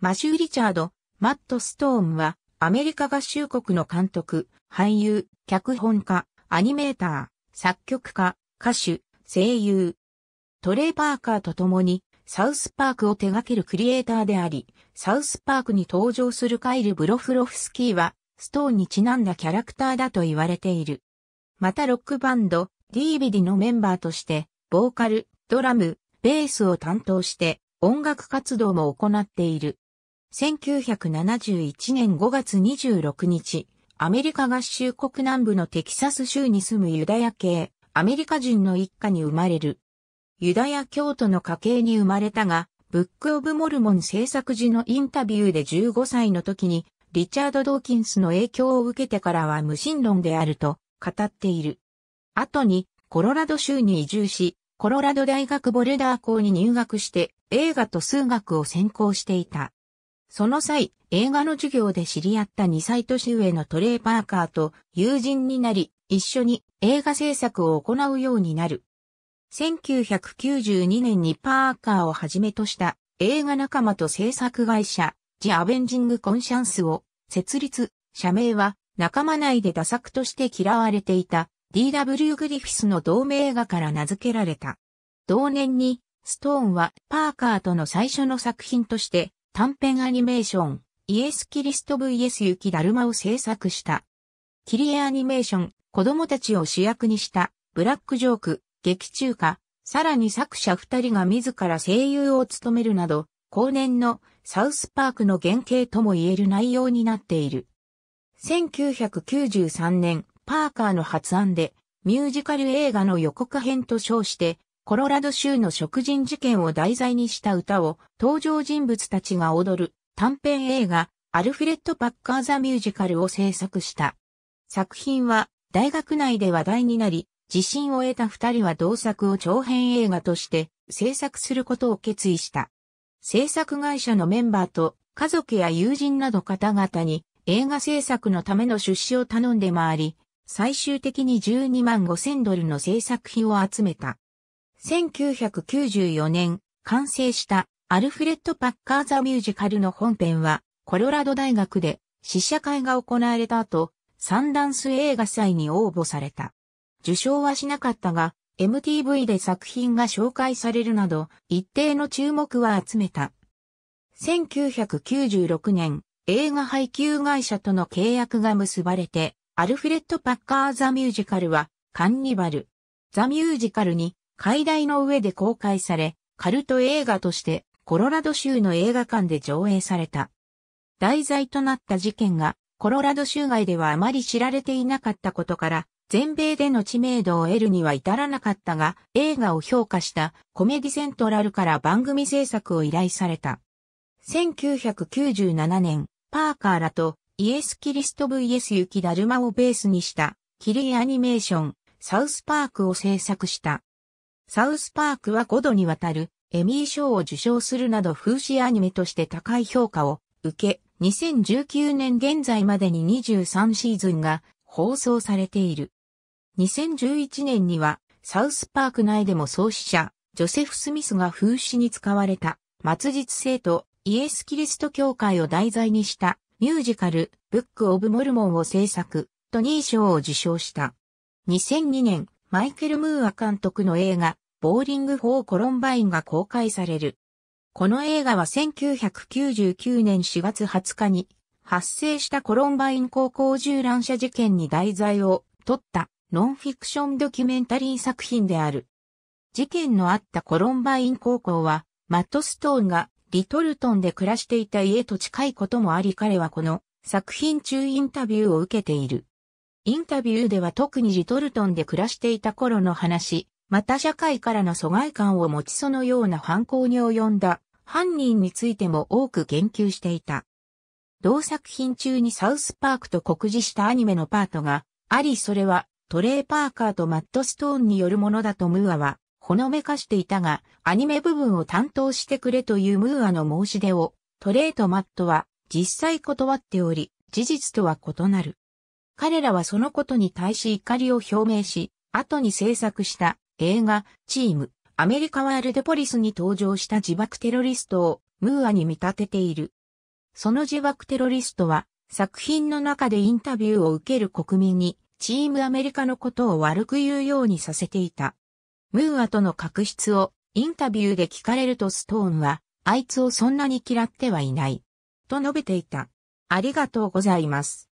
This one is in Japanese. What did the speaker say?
マシュー・リチャード、マット・ストーンは、アメリカ合衆国の監督、俳優、脚本家、アニメーター、作曲家、歌手、声優。トレイ・パーカーと共に、サウスパークを手掛けるクリエイターであり、サウスパークに登場するカイル・ブロフロフスキーは、ストーンにちなんだキャラクターだと言われている。またロックバンド、ディービディのメンバーとして、ボーカル、ドラム、ベースを担当して、音楽活動も行っている。1971年5月26日、アメリカ合衆国南部のテキサス州に住むユダヤ系、アメリカ人の一家に生まれる。ユダヤ教徒の家系に生まれたが、ブック・オブ・モルモン制作時のインタビューで15歳の時に、リチャード・ドーキンスの影響を受けてからは無神論であると語っている。後に、コロラド州に移住し、コロラド大学ボルダー校に入学して、映画と数学を専攻していた。その際、映画の授業で知り合った2歳年上のトレイ・パーカーと友人になり、一緒に映画制作を行うようになる。1992年にパーカーをはじめとした映画仲間と制作会社、ジ・アベンジング・コンシャンスを設立、社名は仲間内で打作として嫌われていた D.W. グリフィスの同名画から名付けられた。同年に、ストーンはパーカーとの最初の作品として、短編アニメーション、イエス・キリスト VS 雪だるまを制作した。キリエアニメーション、子供たちを主役にした、ブラックジョーク、劇中歌、さらに作者二人が自ら声優を務めるなど、後年のサウスパークの原型とも言える内容になっている。1993年、パーカーの発案で、ミュージカル映画の予告編と称して、コロラド州の食人事件を題材にした歌を登場人物たちが踊る短編映画アルフレッド・パッカー・ザ・ミュージカルを制作した。作品は大学内で話題になり、自信を得た二人は同作を長編映画として制作することを決意した。制作会社のメンバーと家族や友人など方々に映画制作のための出資を頼んで回り、最終的に12万5千ドルの制作費を集めた。1994年、完成したアルフレッド・パッカー・ザ・ミュージカルの本編は、コロラド大学で試写会が行われた後、サンダンス映画祭に応募された。受賞はしなかったが、MTV で作品が紹介されるなど、一定の注目は集めた。1996年、映画配給会社との契約が結ばれて、アルフレッド・パッカー・ザ・ミュージカルは、カンニバル。ザ・ミュージカルに海台の上で公開され、カルト映画としてコロラド州の映画館で上映された。題材となった事件がコロラド州外ではあまり知られていなかったことから、全米での知名度を得るには至らなかったが、映画を評価したコメディセントラルから番組制作を依頼された。1997年、パーカーらとイエス・キリスト VS 雪だるまをベースにした、キリアニメーション、サウスパークを制作した。サウスパークは5度にわたるエミー賞を受賞するなど風刺アニメとして高い評価を受け、2019年現在までに23シーズンが放送されている。2011年にはサウスパーク内でも創始者、ジョセフ・スミスが風刺に使われた、末日生徒、イエス・キリスト教会を題材にしたミュージカル、ブック・オブ・モルモンを制作、トニー賞を受賞した。2002年、マイケル・ムーア監督の映画、ボーリング・フォー・コロンバインが公開される。この映画は1999年4月20日に発生したコロンバイン高校銃乱射事件に題材を取ったノンフィクションドキュメンタリー作品である。事件のあったコロンバイン高校は、マット・ストーンがリトルトンで暮らしていた家と近いこともあり彼はこの作品中インタビューを受けている。インタビューでは特にジトルトンで暮らしていた頃の話、また社会からの疎外感を持ちそのような犯行に及んだ犯人についても多く言及していた。同作品中にサウスパークと酷似したアニメのパートがありそれはトレイ・パーカーとマット・ストーンによるものだとムーアはほのめかしていたがアニメ部分を担当してくれというムーアの申し出をトレーとマットは実際断っており事実とは異なる。彼らはそのことに対し怒りを表明し、後に制作した映画、チーム、アメリカワールドポリスに登場した自爆テロリストをムーアに見立てている。その自爆テロリストは作品の中でインタビューを受ける国民にチームアメリカのことを悪く言うようにさせていた。ムーアとの確執をインタビューで聞かれるとストーンはあいつをそんなに嫌ってはいない。と述べていた。ありがとうございます。